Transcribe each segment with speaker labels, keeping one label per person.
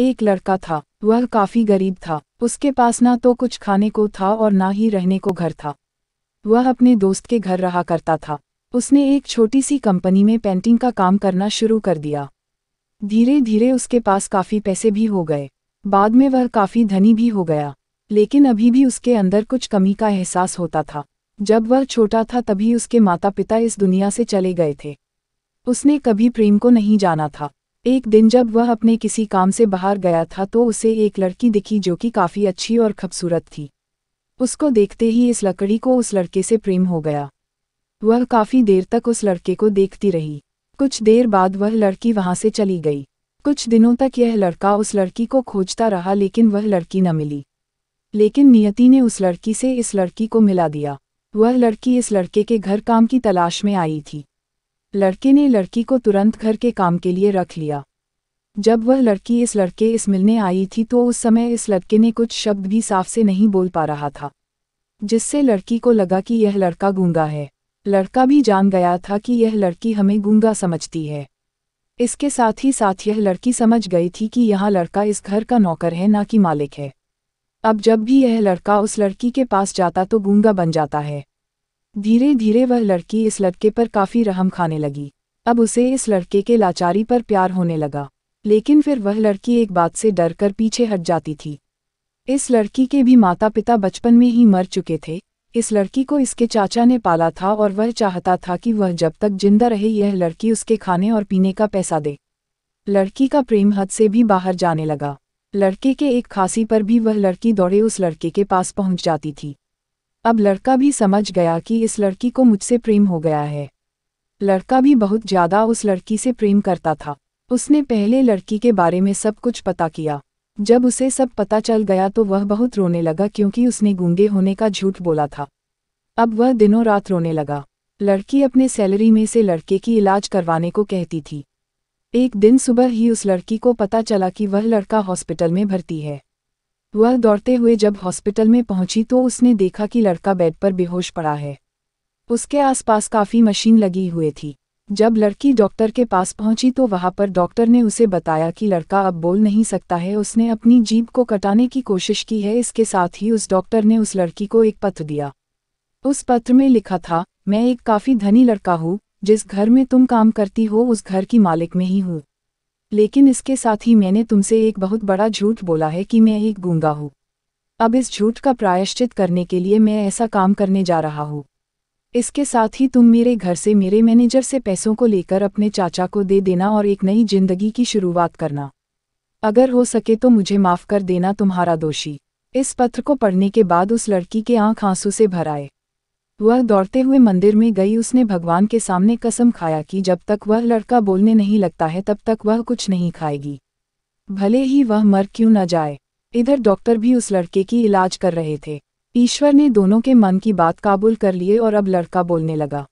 Speaker 1: एक लड़का था वह काफी गरीब था उसके पास ना तो कुछ खाने को था और ना ही रहने को घर था वह अपने दोस्त के घर रहा करता था उसने एक छोटी सी कंपनी में पेंटिंग का काम करना शुरू कर दिया धीरे धीरे उसके पास काफी पैसे भी हो गए बाद में वह काफी धनी भी हो गया लेकिन अभी भी उसके अंदर कुछ कमी का एहसास होता था जब वह छोटा था तभी उसके माता पिता इस दुनिया से चले गए थे उसने कभी प्रेम को नहीं जाना था एक दिन जब वह अपने किसी काम से बाहर गया था तो उसे एक लड़की दिखी जो कि काफ़ी अच्छी और खूबसूरत थी उसको देखते ही इस लकड़ी को उस लड़के से प्रेम हो गया वह काफ़ी देर तक उस लड़के को देखती रही कुछ देर बाद वह लड़की वहां से चली गई कुछ दिनों तक यह लड़का उस लड़की को खोजता रहा लेकिन वह लड़की न मिली लेकिन नियति ने उस लड़की से इस लड़की को मिला दिया वह लड़की इस लड़के के घर काम की तलाश में आई थी लड़के ने लड़की को तुरंत घर के काम के लिए रख लिया जब वह लड़की इस लड़के इस मिलने आई थी तो उस समय इस लड़के ने कुछ शब्द भी साफ से नहीं बोल पा रहा था जिससे लड़की को लगा कि यह लड़का गूंगा है लड़का भी जान गया था कि यह लड़की हमें गूंगा समझती है इसके साथ ही साथ यह लड़की समझ गई थी कि यहाँ लड़का इस घर का नौकर है ना कि मालिक है अब जब भी यह लड़का उस लड़की के पास जाता तो गूंगा बन जाता है धीरे धीरे वह लड़की इस लड़के पर काफ़ी रहम खाने लगी अब उसे इस लड़के के लाचारी पर प्यार होने लगा लेकिन फिर वह लड़की एक बात से डरकर पीछे हट जाती थी इस लड़की के भी माता पिता बचपन में ही मर चुके थे इस लड़की को इसके चाचा ने पाला था और वह चाहता था कि वह जब तक जिंदा रहे यह लड़की उसके खाने और पीने का पैसा दे लड़की का प्रेम हद से भी बाहर जाने लगा लड़के के एक खांसी पर भी वह लड़की दौड़े उस लड़के के पास पहुंच जाती थी अब लड़का भी समझ गया कि इस लड़की को मुझसे प्रेम हो गया है लड़का भी बहुत ज़्यादा उस लड़की से प्रेम करता था उसने पहले लड़की के बारे में सब कुछ पता किया जब उसे सब पता चल गया तो वह बहुत रोने लगा क्योंकि उसने गूंगे होने का झूठ बोला था अब वह दिनों रात रोने लगा लड़की अपने सैलरी में से लड़के की इलाज करवाने को कहती थी एक दिन सुबह ही उस लड़की को पता चला कि वह लड़का हॉस्पिटल में भर्ती है वह दौड़ते हुए जब हॉस्पिटल में पहुंची तो उसने देखा कि लड़का बेड पर बेहोश पड़ा है उसके आसपास काफ़ी मशीन लगी हुई थी जब लड़की डॉक्टर के पास पहुंची तो वहां पर डॉक्टर ने उसे बताया कि लड़का अब बोल नहीं सकता है उसने अपनी जीप को कटाने की कोशिश की है इसके साथ ही उस डॉक्टर ने उस लड़की को एक पत्र दिया उस पत्र में लिखा था मैं एक काफ़ी धनी लड़का हूँ जिस घर में तुम काम करती हो उस घर की मालिक में ही हूँ लेकिन इसके साथ ही मैंने तुमसे एक बहुत बड़ा झूठ बोला है कि मैं एक गूंगा हूँ अब इस झूठ का प्रायश्चित करने के लिए मैं ऐसा काम करने जा रहा हूँ इसके साथ ही तुम मेरे घर से मेरे मैनेजर से पैसों को लेकर अपने चाचा को दे देना और एक नई जिंदगी की शुरुआत करना अगर हो सके तो मुझे माफ़ कर देना तुम्हारा दोषी इस पत्र को पढ़ने के बाद उस लड़की के आंख आंसू से भर आए वह दौड़ते हुए मंदिर में गई उसने भगवान के सामने कसम खाया कि जब तक वह लड़का बोलने नहीं लगता है तब तक वह कुछ नहीं खाएगी भले ही वह मर क्यों न जाए इधर डॉक्टर भी उस लड़के की इलाज कर रहे थे ईश्वर ने दोनों के मन की बात काबुल कर लिए और अब लड़का बोलने लगा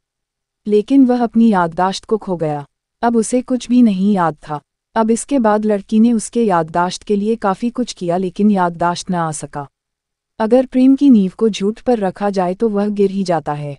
Speaker 1: लेकिन वह अपनी याददाश्त को खो गया अब उसे कुछ भी नहीं याद था अब इसके बाद लड़की ने उसके याददाश्त के लिए काफ़ी कुछ किया लेकिन याददाश्त न आ सका अगर प्रेम की नींव को झूठ पर रखा जाए तो वह गिर ही जाता है